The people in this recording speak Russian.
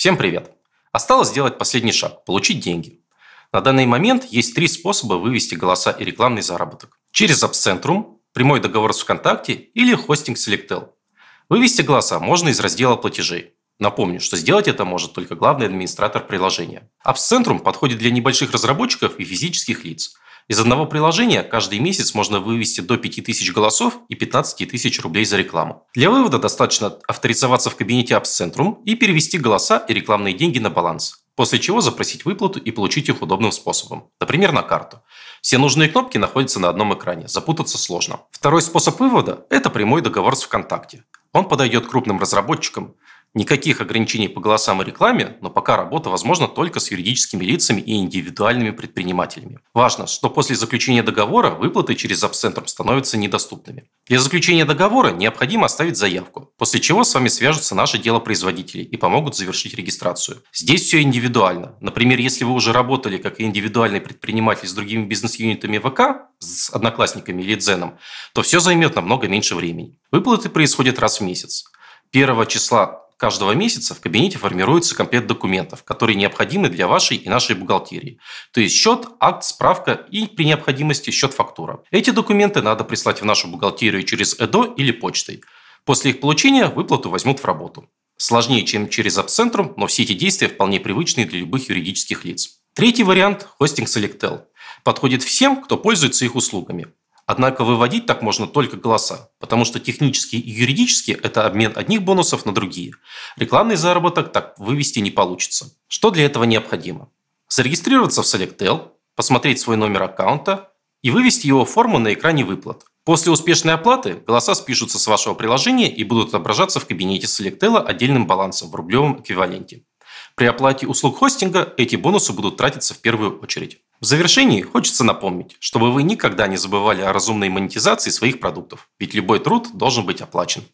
Всем привет! Осталось сделать последний шаг – получить деньги. На данный момент есть три способа вывести голоса и рекламный заработок. Через AppCentrum, прямой договор с ВКонтакте или хостинг Selectel. Вывести голоса можно из раздела платежей. Напомню, что сделать это может только главный администратор приложения. AppCentrum подходит для небольших разработчиков и физических лиц – из одного приложения каждый месяц можно вывести до 5000 голосов и 15 тысяч рублей за рекламу. Для вывода достаточно авторизоваться в кабинете Apps Centrum и перевести голоса и рекламные деньги на баланс, после чего запросить выплату и получить их удобным способом, например, на карту. Все нужные кнопки находятся на одном экране, запутаться сложно. Второй способ вывода – это прямой договор с ВКонтакте. Он подойдет крупным разработчикам, Никаких ограничений по голосам и рекламе, но пока работа возможна только с юридическими лицами и индивидуальными предпринимателями. Важно, что после заключения договора выплаты через апцентр становятся недоступными. Для заключения договора необходимо оставить заявку, после чего с вами свяжутся наши делопроизводители и помогут завершить регистрацию. Здесь все индивидуально. Например, если вы уже работали как индивидуальный предприниматель с другими бизнес-юнитами ВК, с одноклассниками или дзеном, то все займет намного меньше времени. Выплаты происходят раз в месяц. 1 числа Каждого месяца в кабинете формируется комплект документов, которые необходимы для вашей и нашей бухгалтерии. То есть счет, акт, справка и при необходимости счет-фактура. Эти документы надо прислать в нашу бухгалтерию через ЭДО или почтой. После их получения выплату возьмут в работу. Сложнее, чем через Апцентрум, но все эти действия вполне привычные для любых юридических лиц. Третий вариант – хостинг Selectel. Подходит всем, кто пользуется их услугами. Однако выводить так можно только голоса, потому что технически и юридически это обмен одних бонусов на другие. Рекламный заработок так вывести не получится. Что для этого необходимо? Зарегистрироваться в Selectel, посмотреть свой номер аккаунта и вывести его форму на экране выплат. После успешной оплаты голоса спишутся с вашего приложения и будут отображаться в кабинете SelectL отдельным балансом в рублевом эквиваленте. При оплате услуг хостинга эти бонусы будут тратиться в первую очередь. В завершении хочется напомнить, чтобы вы никогда не забывали о разумной монетизации своих продуктов, ведь любой труд должен быть оплачен.